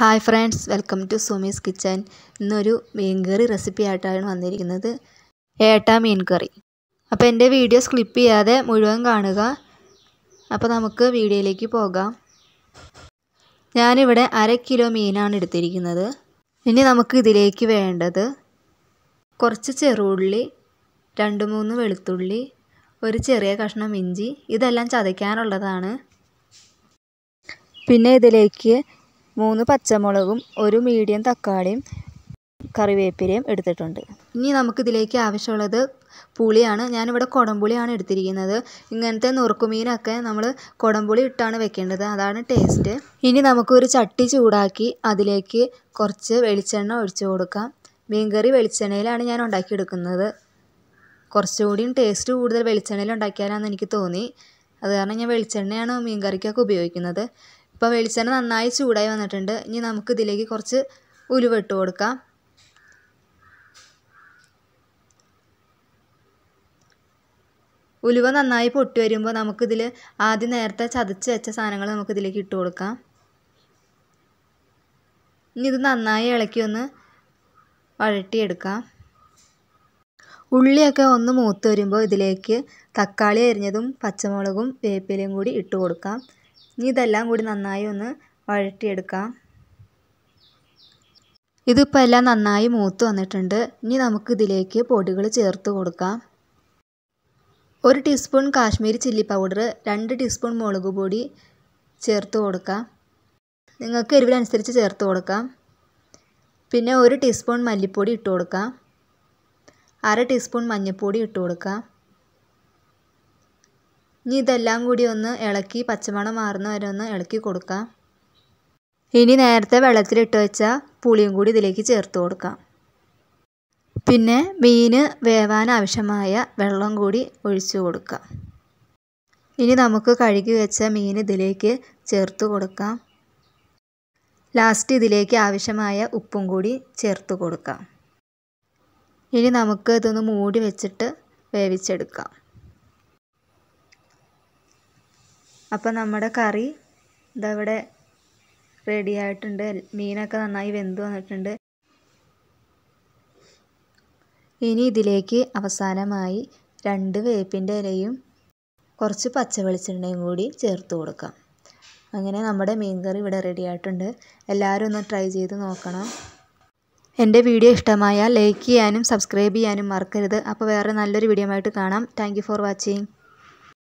hi friends welcome to Sumi's kitchen ഇന്നൊരു മീൻ കറി recipe ആയിട്ടാണ് വന്നിരിക്കുന്നത് ഏട്ട മീൻ കറി അപ്പോൾ എൻ്റെ വീഡിയോസ് ക്ലിപ്പ് ചെയ്യാതെ മുഴുവൻ കാണുക അപ്പോൾ നമുക്ക് വീഡിയോയിലേക്ക് പോകാം ഞാനിവിടെ അര കിലോ മീനാണ് എടുത്തിരിക്കുന്നത് ഇനി നമുക്ക് ഇതിലേക്ക് വേണ്ടത് കുറച്ച് ചെറുള്ളി രണ്ട് മൂന്ന് വെളുത്തുള്ളി ഒരു ചെറിയ കഷ്ണം ഇഞ്ചി ഇതെല്ലാം ചതയ്ക്കാനുള്ളതാണ് പിന്നെ ഇതിലേക്ക് മൂന്ന് പച്ചമുളകും ഒരു മീഡിയം തക്കാളിയും കറിവേപ്പിലയും എടുത്തിട്ടുണ്ട് ഇനി നമുക്കിതിലേക്ക് ആവശ്യമുള്ളത് പുളിയാണ് ഞാനിവിടെ കുടംപുളിയാണ് എടുത്തിരിക്കുന്നത് ഇങ്ങനത്തെ നുറുക്കുമീനൊക്കെ നമ്മൾ കുടംപുളി ഇട്ടാണ് വെക്കേണ്ടത് അതാണ് ടേസ്റ്റ് ഇനി നമുക്കൊരു ചട്ടി ചൂടാക്കി അതിലേക്ക് കുറച്ച് വെളിച്ചെണ്ണ ഒഴിച്ചു കൊടുക്കാം മീൻകറി വെളിച്ചെണ്ണയിലാണ് ഞാൻ ഉണ്ടാക്കിയെടുക്കുന്നത് കുറച്ചുകൂടിയും ടേസ്റ്റ് കൂടുതൽ വെളിച്ചെണ്ണയിൽ ഉണ്ടാക്കിയാലാണെന്ന് എനിക്ക് തോന്നി അത് കാരണം ഞാൻ വെളിച്ചെണ്ണയാണ് മീൻകറിക്കൊക്കെ ഉപയോഗിക്കുന്നത് ഇപ്പോൾ വെളിച്ചെണ്ണ നന്നായി ചൂടായി വന്നിട്ടുണ്ട് ഇനി നമുക്ക് ഇതിലേക്ക് കുറച്ച് ഉലുവ ഇട്ട് കൊടുക്കാം ഉലുവ നന്നായി പൊട്ടി വരുമ്പോൾ നമുക്കിതിൽ ആദ്യം നേരത്തെ ചതച്ച് വെച്ച സാധനങ്ങൾ നമുക്കിതിലേക്ക് ഇട്ട് കൊടുക്കാം ഇനി ഇത് നന്നായി ഇളക്കി ഒന്ന് വഴട്ടിയെടുക്കാം ഉള്ളിയൊക്കെ ഒന്ന് മൂത്ത് വരുമ്പോൾ ഇതിലേക്ക് തക്കാളി അരിഞ്ഞതും പച്ചമുളകും വേപ്പിലയും കൂടി ഇട്ട് കൊടുക്കാം ഇനി ഇതെല്ലാം കൂടി നന്നായി ഒന്ന് വഴറ്റിയെടുക്കാം ഇതിപ്പോൾ എല്ലാം നന്നായി മൂത്ത് വന്നിട്ടുണ്ട് ഇനി നമുക്കിതിലേക്ക് പൊടികൾ ചേർത്ത് കൊടുക്കാം ഒരു ടീസ്പൂൺ കാശ്മീരി ചില്ലി പൗഡർ രണ്ട് ടീസ്പൂൺ മുളക് പൊടി ചേർത്ത് കൊടുക്കാം നിങ്ങൾക്ക് എരിവിനനുസരിച്ച് ചേർത്ത് കൊടുക്കാം പിന്നെ ഒരു ടീസ്പൂൺ മല്ലിപ്പൊടി ഇട്ട് കൊടുക്കാം അര ടീസ്പൂൺ മഞ്ഞൾപ്പൊടി ഇട്ട് കൊടുക്കാം ഇനി ഇതെല്ലാം കൂടി ഒന്ന് ഇളക്കി പച്ചമണം മാറുന്ന വരെ ഒന്ന് ഇളക്കി കൊടുക്കാം ഇനി നേരത്തെ വെള്ളത്തിലിട്ട് വെച്ച പുളിയും കൂടി ഇതിലേക്ക് ചേർത്ത് കൊടുക്കാം പിന്നെ മീൻ വേവാൻ ആവശ്യമായ വെള്ളം കൂടി ഒഴിച്ചു കൊടുക്കാം ഇനി നമുക്ക് കഴുകി വെച്ച മീൻ ഇതിലേക്ക് ചേർത്ത് കൊടുക്കാം ലാസ്റ്റ് ഇതിലേക്ക് ആവശ്യമായ ഉപ്പും കൂടി ചേർത്ത് കൊടുക്കാം ഇനി നമുക്ക് ഇതൊന്ന് മൂടി വെച്ചിട്ട് വേവിച്ചെടുക്കാം അപ്പോൾ നമ്മുടെ കറി ഇതവിടെ റെഡി ആയിട്ടുണ്ട് മീനൊക്കെ നന്നായി വെന്ത് വന്നിട്ടുണ്ട് ഇനി ഇതിലേക്ക് അവസാനമായി രണ്ട് വേപ്പിൻ്റെ ഇലയും കുറച്ച് പച്ച വെളിച്ചെണ്ണയും കൂടി ചേർത്ത് കൊടുക്കാം അങ്ങനെ നമ്മുടെ മീൻ കറി ഇവിടെ റെഡി ആയിട്ടുണ്ട് എല്ലാവരും ഒന്ന് ട്രൈ ചെയ്ത് നോക്കണം എൻ്റെ വീഡിയോ ഇഷ്ടമായാൽ ലൈക്ക് ചെയ്യാനും സബ്സ്ക്രൈബ് ചെയ്യാനും മറക്കരുത് അപ്പോൾ വേറെ നല്ലൊരു വീഡിയോ ആയിട്ട് കാണാം താങ്ക് ഫോർ വാച്ചിങ്